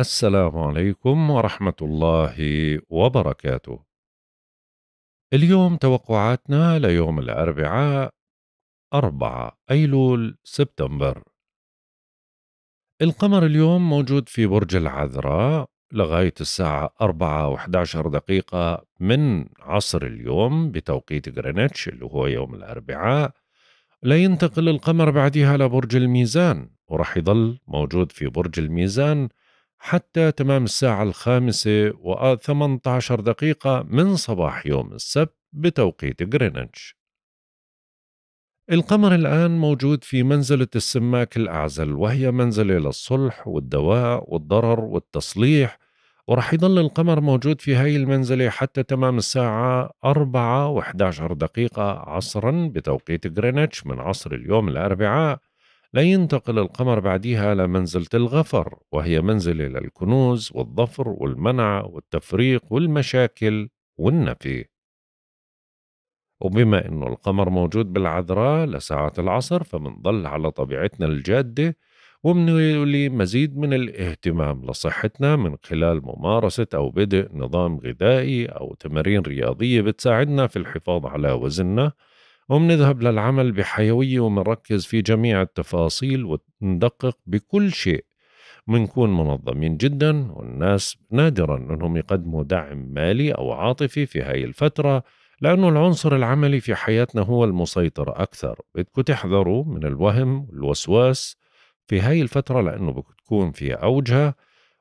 السلام عليكم ورحمة الله وبركاته. اليوم توقعاتنا ليوم الأربعاء 4 أيلول سبتمبر. القمر اليوم موجود في برج العذراء لغاية الساعة 4 و11 دقيقة من عصر اليوم بتوقيت غرينتش اللي هو يوم الأربعاء لا ينتقل القمر بعدها لبرج الميزان ورح يظل موجود في برج الميزان حتى تمام الساعة الخامسة و18 دقيقة من صباح يوم السبت بتوقيت غرينتش القمر الآن موجود في منزلة السماك الأعزل وهي منزلة للصلح والدواء والضرر والتصليح ورح يضل القمر موجود في هاي المنزلة حتى تمام الساعة 4 و11 دقيقة عصرا بتوقيت غرينتش من عصر اليوم الأربعاء لا ينتقل القمر بعديها لمنزلة الغفر وهي منزلة للكنوز والظفر والمنع والتفريق والمشاكل والنفي وبما أنه القمر موجود بالعذراء لساعة العصر فمنظل على طبيعتنا الجادة ومنولي مزيد من الاهتمام لصحتنا من خلال ممارسة أو بدء نظام غذائي أو تمارين رياضية بتساعدنا في الحفاظ على وزننا وبنذهب للعمل بحيوية ومنركز في جميع التفاصيل وندقق بكل شيء بنكون منظمين جدا والناس نادرا انهم يقدموا دعم مالي او عاطفي في هاي الفتره لانه العنصر العملي في حياتنا هو المسيطر اكثر بدكم تحذروا من الوهم والوسواس في هاي الفتره لانه بتكون في اوجها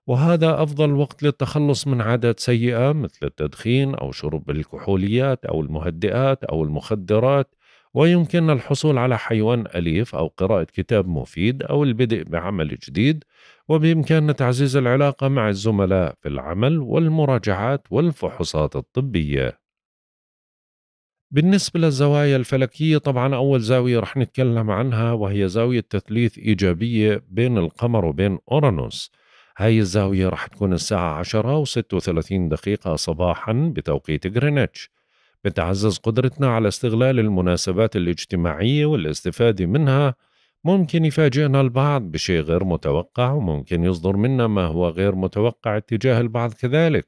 وهذا أفضل وقت للتخلص من عادات سيئة مثل التدخين أو شرب الكحوليات أو المهدئات أو المخدرات ويمكن الحصول على حيوان أليف أو قراءة كتاب مفيد أو البدء بعمل جديد وبإمكاننا تعزيز العلاقة مع الزملاء في العمل والمراجعات والفحوصات الطبية بالنسبة للزوايا الفلكية طبعا أول زاوية رح نتكلم عنها وهي زاوية تثليث إيجابية بين القمر وبين أورانوس هاي الزاوية راح تكون الساعة عشرة وستة وثلاثين دقيقة صباحا بتوقيت غرينتش بتعزز قدرتنا على استغلال المناسبات الاجتماعية والاستفادة منها ممكن يفاجئنا البعض بشيء غير متوقع وممكن يصدر منا ما هو غير متوقع اتجاه البعض كذلك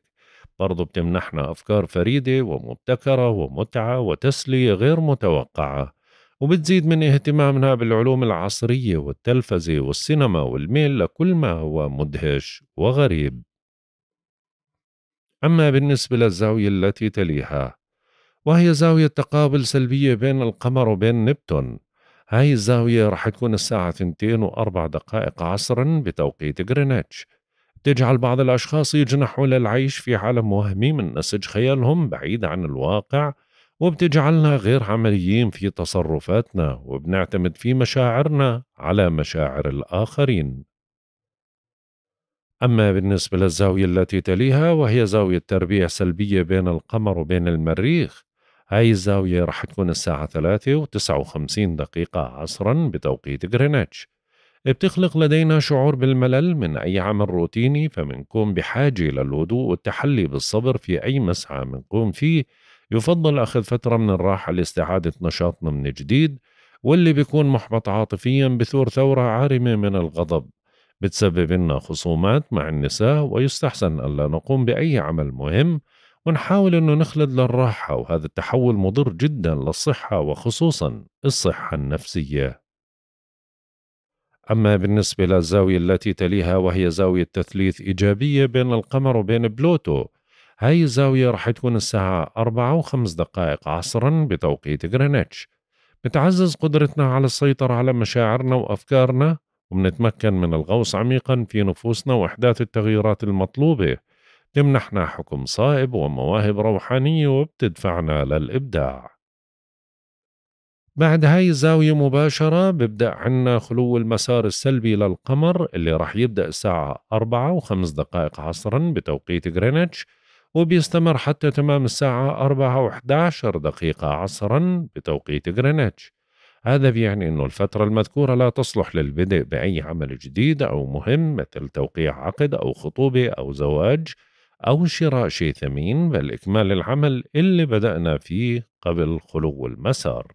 برضو بتمنحنا أفكار فريدة ومبتكرة ومتعة وتسلية غير متوقعة وبتزيد من اهتمامنا بالعلوم العصرية والتلفزة والسينما والميل لكل ما هو مدهش وغريب أما بالنسبة للزاوية التي تليها وهي زاوية تقابل سلبية بين القمر وبين نبتون هاي الزاوية رح تكون الساعة 2 وأربع دقائق عصرا بتوقيت غرينتش تجعل بعض الأشخاص يجنحوا للعيش في عالم وهمي من نسج خيالهم بعيد عن الواقع وبتجعلنا غير عمليين في تصرفاتنا وبنعتمد في مشاعرنا على مشاعر الآخرين أما بالنسبة للزاوية التي تليها وهي زاوية تربيع سلبية بين القمر وبين المريخ هاي الزاوية رح تكون الساعة 3 و 59 دقيقة عصرا بتوقيت غرينتش بتخلق لدينا شعور بالملل من أي عمل روتيني فمنكون بحاجة للهدوء والتحلي بالصبر في أي مسعى منكون فيه يفضل أخذ فترة من الراحة لاستعادة نشاطنا من جديد واللي بيكون محبط عاطفيا بثور ثورة عارمة من الغضب بتسبب لنا خصومات مع النساء ويستحسن ألا نقوم بأي عمل مهم ونحاول أنه نخلد للراحة وهذا التحول مضر جدا للصحة وخصوصا الصحة النفسية أما بالنسبة للزاوية التي تليها وهي زاوية تثليث إيجابية بين القمر وبين بلوتو هاي الزاوية رح تكون الساعة أربعة وخمس دقائق عصرا بتوقيت غرينتش بتعزز قدرتنا على السيطرة على مشاعرنا وأفكارنا وبنتمكن من الغوص عميقا في نفوسنا وإحداث التغييرات المطلوبة تمنحنا حكم صائب ومواهب روحانية وبتدفعنا للإبداع بعد هاي الزاوية مباشرة ببدأ عنا خلو المسار السلبي للقمر اللي رح يبدأ الساعة أربعة وخمس دقائق عصرا بتوقيت غرينتش وبيستمر حتى تمام الساعة 4 و 11 دقيقة عصرا بتوقيت غرينتش هذا بيعني أنه الفترة المذكورة لا تصلح للبدء بأي عمل جديد أو مهم مثل توقيع عقد أو خطوبة أو زواج أو شراء شيء ثمين بل إكمال العمل اللي بدأنا فيه قبل خلو المسار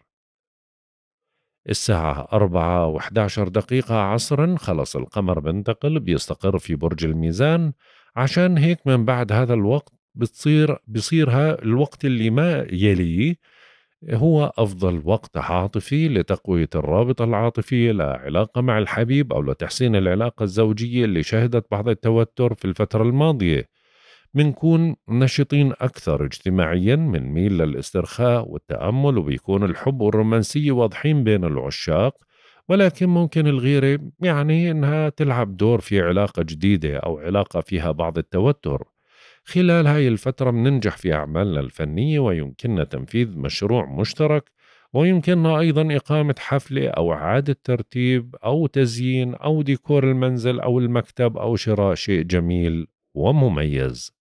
الساعة 4 و11 دقيقة عصرا خلص القمر بنتقل بيستقر في برج الميزان عشان هيك من بعد هذا الوقت بتصير بصيرها الوقت اللي ما يليه هو أفضل وقت عاطفي لتقوية الرابطة العاطفية لعلاقة مع الحبيب أو لتحسين العلاقة الزوجية اللي شهدت بعض التوتر في الفترة الماضية منكون نشيطين أكثر اجتماعيا ميل للاسترخاء والتأمل وبيكون الحب والرومانسية واضحين بين العشاق ولكن ممكن الغيرة يعني إنها تلعب دور في علاقة جديدة أو علاقة فيها بعض التوتر خلال هاي الفترة بننجح في أعمالنا الفنية ويمكننا تنفيذ مشروع مشترك ويمكننا أيضا إقامة حفلة أو إعادة ترتيب أو تزيين أو ديكور المنزل أو المكتب أو شراء شيء جميل ومميز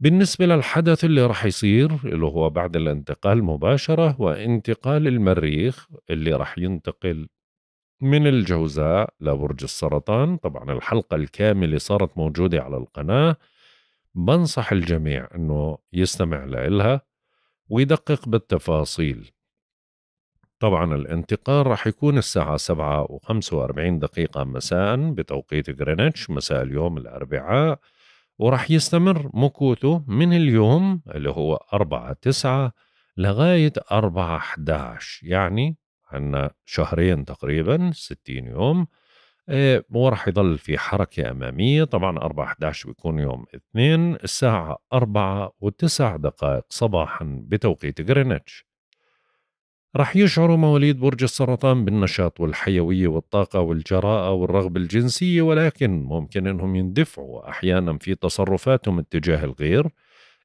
بالنسبة للحدث اللي رح يصير اللي هو بعد الانتقال مباشرة وانتقال المريخ اللي رح ينتقل من الجوزاء لبرج السرطان طبعا الحلقة الكاملة صارت موجودة على القناة بنصح الجميع أنه يستمع لها ويدقق بالتفاصيل طبعا الانتقال راح يكون الساعة سبعة وخمسة واربعين دقيقة مساء بتوقيت غرينتش مساء اليوم الأربعاء وراح يستمر مكوثه من اليوم اللي هو 4 9 لغاية 4 11 يعني عندنا شهرين تقريبا 60 يوم آه، وراح يضل في حركة أمامية طبعا 4 11 بيكون يوم اثنين الساعة 4 و9 دقائق صباحا بتوقيت غرينتش رح يشعروا مواليد برج السرطان بالنشاط والحيوية والطاقة والجراءة والرغبة الجنسية ولكن ممكن أنهم يندفعوا أحيانا في تصرفاتهم اتجاه الغير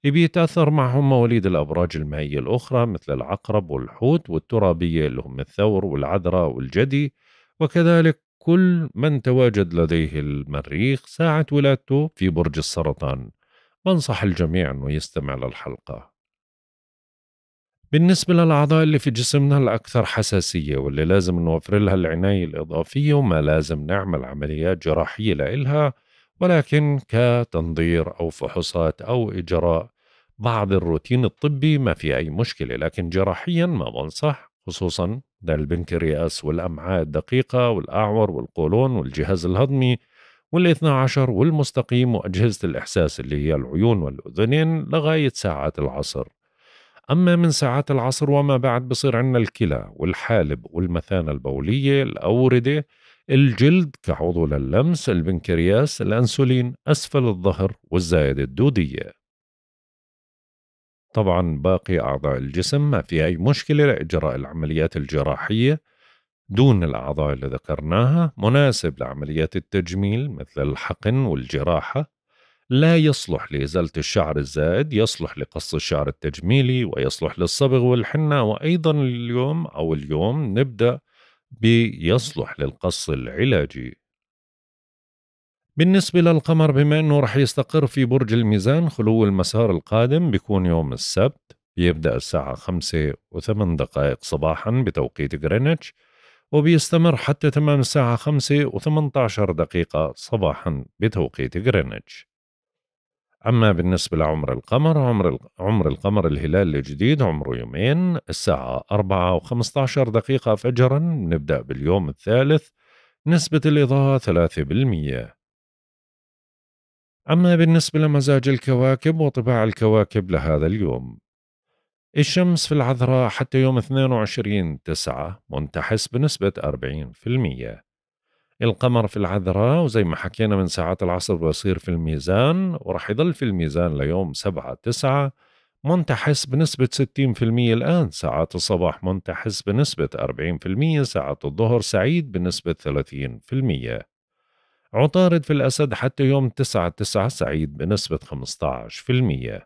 بيتأثر معهم مواليد الأبراج المائية الأخرى مثل العقرب والحوت والترابية اللي هم الثور والعذراء والجدي وكذلك كل من تواجد لديه المريخ ساعة ولادته في برج السرطان بنصح الجميع أنه يستمع للحلقة بالنسبة للأعضاء اللي في جسمنا الأكثر حساسية واللي لازم نوفر لها العناية الإضافية وما لازم نعمل عمليات جراحية لإلها ولكن كتنظير أو فحوصات أو إجراء بعض الروتين الطبي ما في أي مشكلة لكن جراحيا ما بنصح خصوصا للبنكرياس والأمعاء الدقيقة والأعور والقولون والجهاز الهضمي والاثنى عشر والمستقيم وأجهزة الإحساس اللي هي العيون والأذنين لغاية ساعات العصر أما من ساعات العصر وما بعد بصير عندنا الكلى والحالب والمثانة البولية الأوردة الجلد كعضو للمس البنكرياس الأنسولين أسفل الظهر والزائدة الدودية طبعا باقي أعضاء الجسم ما في أي مشكلة لإجراء العمليات الجراحية دون الأعضاء اللي ذكرناها مناسب لعمليات التجميل مثل الحقن والجراحة لا يصلح لإزالة الشعر الزائد يصلح لقص الشعر التجميلي ويصلح للصبغ والحنة وأيضا اليوم أو اليوم نبدأ بيصلح للقص العلاجي بالنسبة للقمر بما أنه رح يستقر في برج الميزان خلو المسار القادم بيكون يوم السبت بيبدأ الساعة خمسة وثمان دقائق صباحا بتوقيت غرينتش وبيستمر حتى تمام الساعة خمسة وثمنتاشر دقيقة صباحا بتوقيت غرينتش أما بالنسبة لعمر القمر عمر عمر القمر الهلال الجديد عمره يومين الساعة أربعة وخمسة عشر دقيقة فجرا نبدأ باليوم الثالث نسبة الإضاءة ثلاثة بالمية أما بالنسبة لمزاج الكواكب وطباع الكواكب لهذا اليوم الشمس في العذراء حتى يوم 22 تسعة منتحس بنسبة 40% القمر في العذراء وزي ما حكينا من ساعات العصر بصير في الميزان ورح يضل في الميزان ليوم سبعة تسعة منتحس بنسبة 60% الآن ساعات الصباح منتحس بنسبة 40% ساعات الظهر سعيد بنسبة 30% عطارد في الأسد حتى يوم 9 9 سعيد بنسبة 15%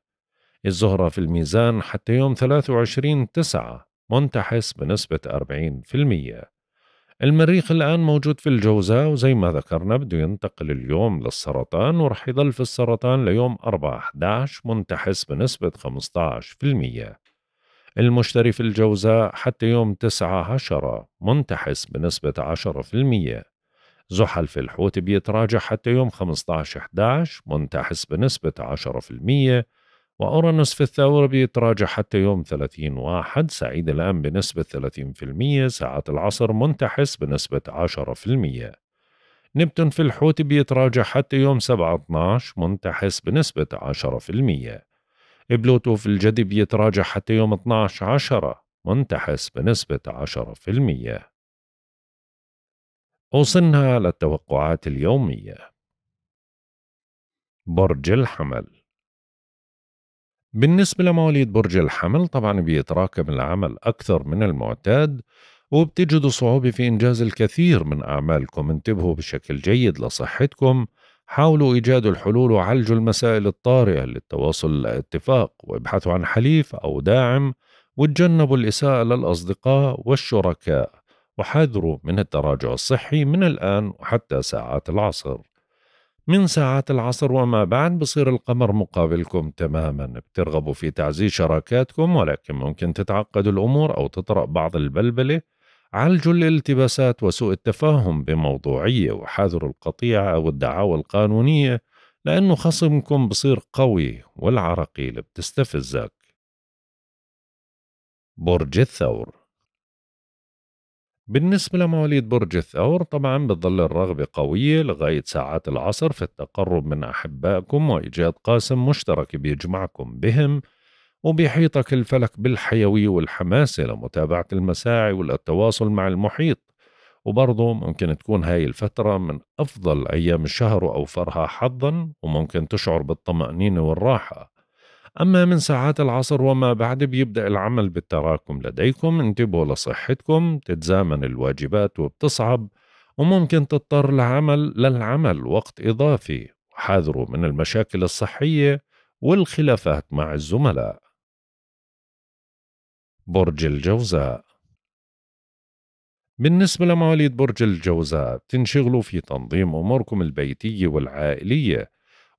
الزهرة في الميزان حتى يوم 23 9 منتحس بنسبة 40% المريخ الآن موجود في الجوزاء وزي ما ذكرنا بده ينتقل اليوم للسرطان ورح يضل في السرطان ليوم 4/11 منتحس بنسبة 15% المشتري في الجوزاء حتى يوم 9/10 منتحس بنسبة 10% زحل في الحوت بيتراجع حتى يوم 15/11 منتحس بنسبة 10% وأورانوس في الثور بيتراجع حتى يوم 30 واحد سعيد الآن بنسبة 30% ساعات العصر منتحس بنسبة 10% نبتون في الحوت بيتراجع حتى يوم 7 12 منتحس بنسبة 10% بلوتو في الجدي بيتراجع حتى يوم 12 10 منتحس بنسبة 10% وصلنا للتوقعات اليومية برج الحمل بالنسبة لمواليد برج الحمل طبعا بيتراكم العمل أكثر من المعتاد وبتجدوا صعوبة في إنجاز الكثير من أعمالكم انتبهوا بشكل جيد لصحتكم حاولوا إيجاد الحلول وعالجوا المسائل الطارئة للتواصل للاتفاق وابحثوا عن حليف أو داعم وتجنبوا الإساءة للأصدقاء والشركاء وحذروا من التراجع الصحي من الآن وحتى ساعات العصر من ساعات العصر وما بعد بصير القمر مقابلكم تماما بترغبوا في تعزيز شراكاتكم ولكن ممكن تتعقد الأمور أو تطرأ بعض البلبلة عالجوا الالتباسات وسوء التفاهم بموضوعية وحاذروا القطيعة أو الدعاوى القانونية لأنه خصمكم بصير قوي والعراقيل بتستفزك برج الثور بالنسبة لمواليد برج الثور طبعا بتظل الرغبة قوية لغاية ساعات العصر في التقرب من أحبائكم وإيجاد قاسم مشترك بيجمعكم بهم وبيحيطك الفلك بالحيوية والحماسة لمتابعة المساعي والتواصل مع المحيط وبرضه ممكن تكون هاي الفترة من أفضل أيام الشهر وأوفرها حظا وممكن تشعر بالطمأنينة والراحة أما من ساعات العصر وما بعد بيبدأ العمل بالتراكم لديكم انتبهوا لصحتكم تتزامن الواجبات وبتصعب وممكن تضطر لعمل للعمل وقت إضافي وحاذروا من المشاكل الصحية والخلافات مع الزملاء برج الجوزاء بالنسبة لمواليد برج الجوزاء بتنشغلوا في تنظيم أموركم البيتية والعائلية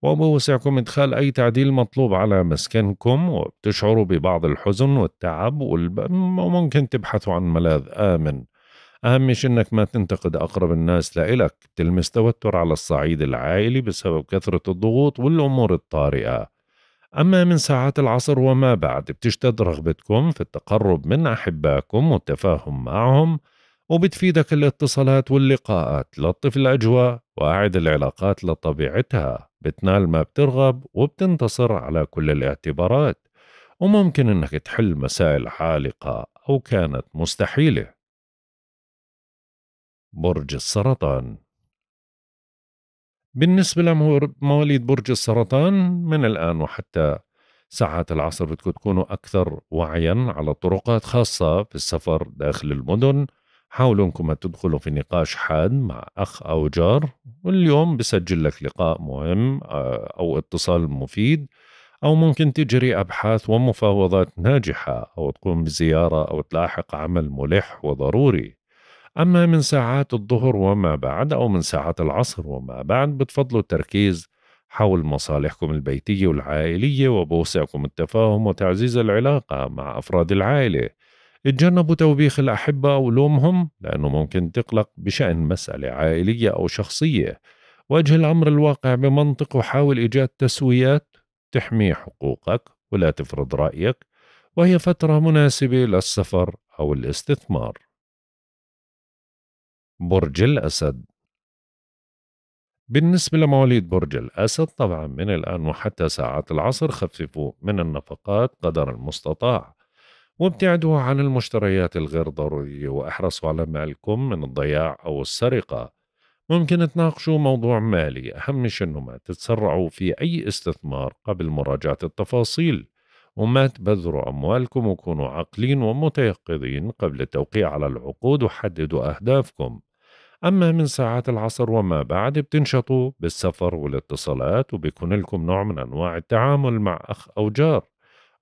وبوسعكم إدخال أي تعديل مطلوب على مسكنكم وبتشعروا ببعض الحزن والتعب وممكن تبحثوا عن ملاذ آمن أهم شيء إنك ما تنتقد أقرب الناس لإلك بتلمس توتر على الصعيد العائلي بسبب كثرة الضغوط والأمور الطارئة أما من ساعات العصر وما بعد بتشتد رغبتكم في التقرب من أحبائكم والتفاهم معهم وبتفيدك الاتصالات واللقاءات لطف الأجواء وأعد العلاقات لطبيعتها بتنال ما بترغب وبتنتصر على كل الاعتبارات وممكن أنك تحل مسائل عالقة أو كانت مستحيلة برج السرطان بالنسبة لمواليد برج السرطان من الآن وحتى ساعات العصر بدكم تكونوا أكثر وعيا على طرقات خاصة في السفر داخل المدن حاولوا انكم تدخلوا في نقاش حاد مع اخ او جار واليوم بسجل لك لقاء مهم آه، او اتصال مفيد او ممكن تجري ابحاث ومفاوضات ناجحه او تقوم بزياره او تلاحق عمل ملح وضروري اما من ساعات الظهر وما بعد او من ساعات العصر وما بعد بتفضلوا التركيز حول مصالحكم البيتيه والعائليه وبوسعكم التفاهم وتعزيز العلاقه مع افراد العائله اتجنبوا توبيخ الأحبة ولومهم لأنه ممكن تقلق بشأن مسألة عائلية أو شخصية واجه الأمر الواقع بمنطق وحاول إيجاد تسويات تحمي حقوقك ولا تفرض رأيك وهي فترة مناسبة للسفر أو الاستثمار برج الأسد بالنسبة لمواليد برج الأسد طبعا من الآن وحتى ساعات العصر خففوا من النفقات قدر المستطاع وابتعدوا عن المشتريات الغير ضرورية واحرصوا على مالكم من الضياع أو السرقة ممكن تناقشوا موضوع مالي أهم شيء أنه ما تتسرعوا في أي استثمار قبل مراجعة التفاصيل وما تبذروا أموالكم وكونوا عاقلين ومتيقظين قبل التوقيع على العقود وحددوا أهدافكم أما من ساعات العصر وما بعد بتنشطوا بالسفر والاتصالات وبيكون لكم نوع من أنواع التعامل مع أخ أو جار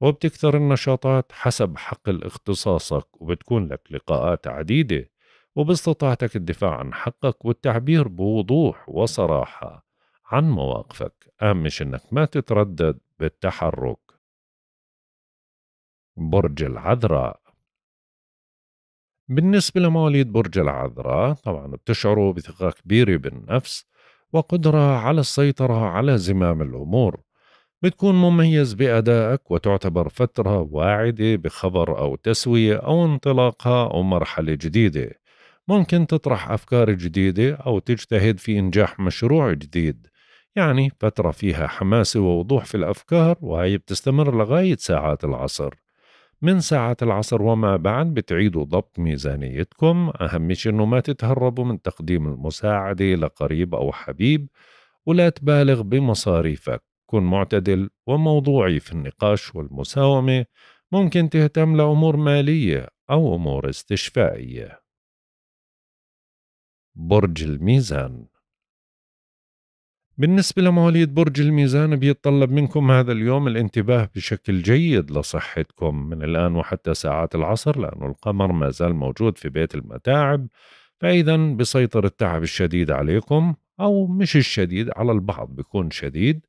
وبتكثر النشاطات حسب حقل اختصاصك وبتكون لك لقاءات عديدة وباستطاعتك الدفاع عن حقك والتعبير بوضوح وصراحة عن مواقفك أهم مش إنك ما تتردد بالتحرك برج العذراء بالنسبة لمواليد برج العذراء طبعا بتشعروا بثقة كبيرة بالنفس وقدرة على السيطرة على زمام الأمور بتكون مميز بأدائك وتعتبر فترة واعدة بخبر أو تسوية أو انطلاقها أو مرحلة جديدة ممكن تطرح أفكار جديدة أو تجتهد في إنجاح مشروع جديد يعني فترة فيها حماسة ووضوح في الأفكار وهي بتستمر لغاية ساعات العصر من ساعات العصر وما بعد بتعيدوا ضبط ميزانيتكم أهم شيء أنه ما تتهربوا من تقديم المساعدة لقريب أو حبيب ولا تبالغ بمصاريفك تكون معتدل وموضوعي في النقاش والمساومة ممكن تهتم لأمور مالية أو أمور استشفائية برج الميزان بالنسبة لمواليد برج الميزان بيتطلب منكم هذا اليوم الانتباه بشكل جيد لصحتكم من الآن وحتى ساعات العصر لأن القمر ما زال موجود في بيت المتاعب فإذا بسيطر التعب الشديد عليكم أو مش الشديد على البعض بيكون شديد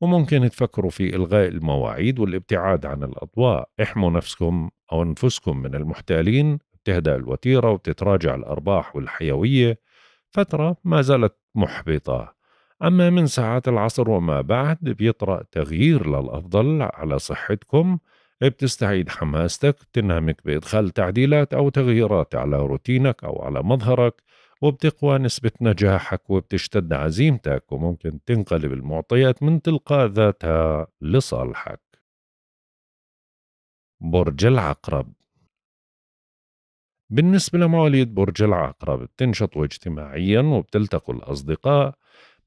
وممكن تفكروا في إلغاء المواعيد والابتعاد عن الأضواء احموا نفسكم أو أنفسكم من المحتالين بتهدأ الوتيرة وبتتراجع الأرباح والحيوية فترة ما زالت محبطة أما من ساعات العصر وما بعد بيطرأ تغيير للأفضل على صحتكم بتستعيد حماستك بتنهمك بإدخال تعديلات أو تغييرات على روتينك أو على مظهرك وبتقوى نسبة نجاحك وبتشتد عزيمتك وممكن تنقلب المعطيات من تلقاء ذاتها لصالحك برج العقرب بالنسبة لمواليد برج العقرب بتنشطوا اجتماعيا وبتلتقوا الأصدقاء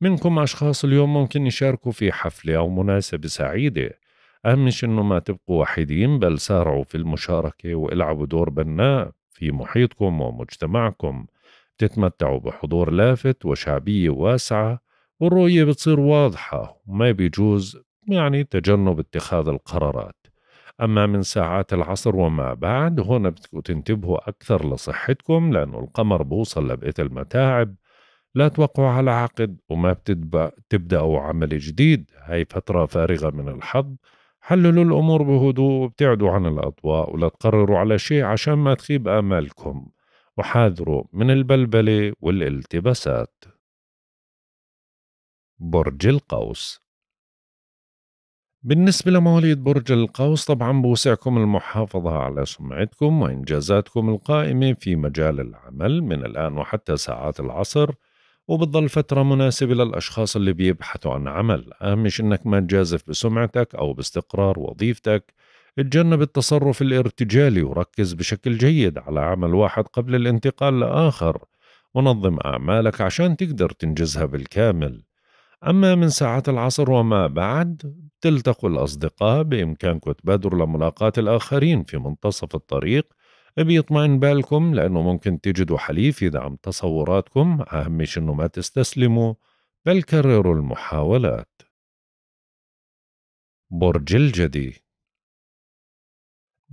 منكم أشخاص اليوم ممكن يشاركوا في حفلة أو مناسبة سعيدة أهم شيء إنه ما تبقوا وحيدين بل سارعوا في المشاركة والعبوا دور بناء في محيطكم ومجتمعكم بتتمتعوا بحضور لافت وشعبية واسعة والرؤية بتصير واضحة وما بيجوز يعني تجنب اتخاذ القرارات أما من ساعات العصر وما بعد هون بدكم تنتبهوا أكثر لصحتكم لأنه القمر بوصل لبقية المتاعب لا توقعوا على عقد وما بتبدأوا عمل جديد هاي فترة فارغة من الحظ حللوا الأمور بهدوء وابتعدوا عن الأضواء ولا تقرروا على شيء عشان ما تخيب آمالكم وحاذروا من البلبلة والالتباسات برج القوس بالنسبة لمواليد برج القوس طبعا بوسعكم المحافظة على سمعتكم وإنجازاتكم القائمة في مجال العمل من الآن وحتى ساعات العصر وبتضل فترة مناسبة للأشخاص اللي بيبحثوا عن عمل أهم شيء إنك ما تجازف بسمعتك أو باستقرار وظيفتك اتجنب التصرف الارتجالي وركز بشكل جيد على عمل واحد قبل الانتقال لآخر ونظم أعمالك عشان تقدر تنجزها بالكامل أما من ساعات العصر وما بعد تلتقوا الأصدقاء بإمكانكم تبادروا لملاقاة الآخرين في منتصف الطريق بيطمئن بالكم لأنه ممكن تجدوا حليف يدعم تصوراتكم أهم شيء إنه ما تستسلموا بل كرروا المحاولات برج الجدي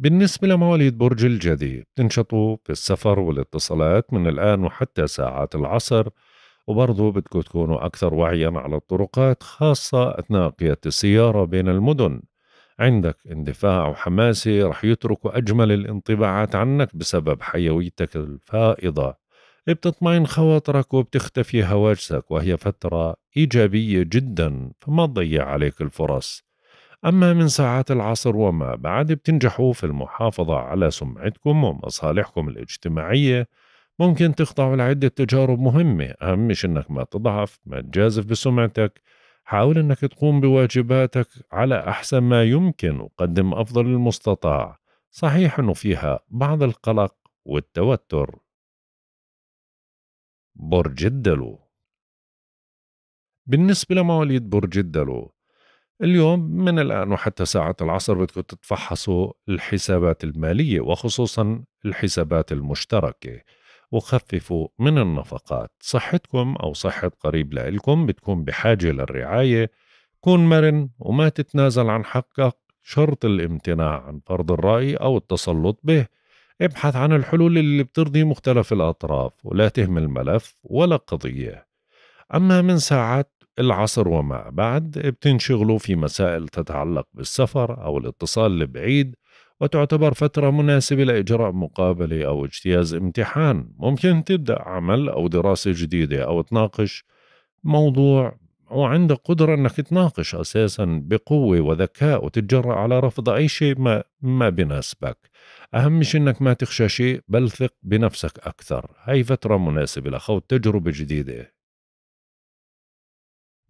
بالنسبة لمواليد برج الجدي بتنشطوا في السفر والاتصالات من الآن وحتى ساعات العصر وبرضه بدكم تكونوا أكثر وعيا على الطرقات خاصة أثناء قيادة السيارة بين المدن عندك اندفاع وحماسي رح يتركوا أجمل الانطباعات عنك بسبب حيويتك الفائضة بتطمئن خواطرك وبتختفي هواجسك وهي فترة إيجابية جدا فما تضيع عليك الفرص أما من ساعات العصر وما بعد بتنجحوا في المحافظة على سمعتكم ومصالحكم الاجتماعية ممكن تخضعوا لعدة تجارب مهمة أهم مش إنك ما تضعف ما تجازف بسمعتك حاول إنك تقوم بواجباتك على أحسن ما يمكن وقدم أفضل المستطاع صحيح إنه فيها بعض القلق والتوتر برج الدلو بالنسبة لمواليد برج الدلو اليوم من الآن وحتى ساعة العصر بدكم تتفحصوا الحسابات المالية وخصوصا الحسابات المشتركة وخففوا من النفقات صحتكم أو صحة قريب لإلكم بتكون بحاجة للرعاية كون مرن وما تتنازل عن حقك شرط الامتناع عن فرض الرأي أو التسلط به ابحث عن الحلول اللي بترضي مختلف الأطراف ولا تهمل ملف ولا قضية أما من ساعات العصر وما بعد بتنشغلوا في مسائل تتعلق بالسفر أو الاتصال البعيد وتعتبر فترة مناسبة لإجراء مقابلة أو اجتياز امتحان ممكن تبدأ عمل أو دراسة جديدة أو تناقش موضوع وعندك قدرة أنك تناقش أساسا بقوة وذكاء وتتجرأ على رفض أي شيء ما, ما بناسبك أهم شيء أنك ما تخشى شيء بل ثق بنفسك أكثر هاي فترة مناسبة لخوض تجربة جديدة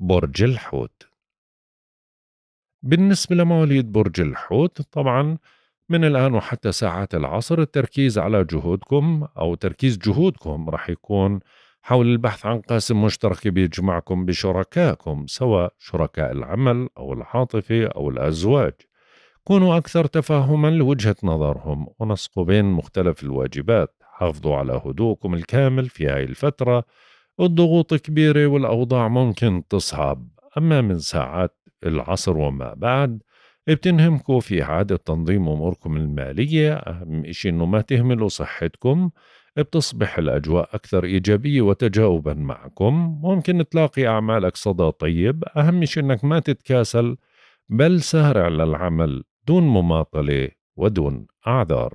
برج الحوت بالنسبة لمواليد برج الحوت طبعا من الآن وحتى ساعات العصر التركيز على جهودكم أو تركيز جهودكم رح يكون حول البحث عن قاسم مشترك بيجمعكم بشركائكم سواء شركاء العمل أو العاطفة أو الأزواج كونوا أكثر تفاهما لوجهة نظرهم ونسقوا بين مختلف الواجبات حافظوا على هدوءكم الكامل في هاي الفترة الضغوط كبيرة والأوضاع ممكن تصعب أما من ساعات العصر وما بعد بتنهمكم في إعادة تنظيم أموركم المالية أهم إشي إنه ما تهملوا صحتكم بتصبح الأجواء أكثر إيجابية وتجاوبا معكم ممكن تلاقي أعمالك صدى طيب أهم شيء أنك ما تتكاسل بل سارع للعمل دون مماطلة ودون أعذار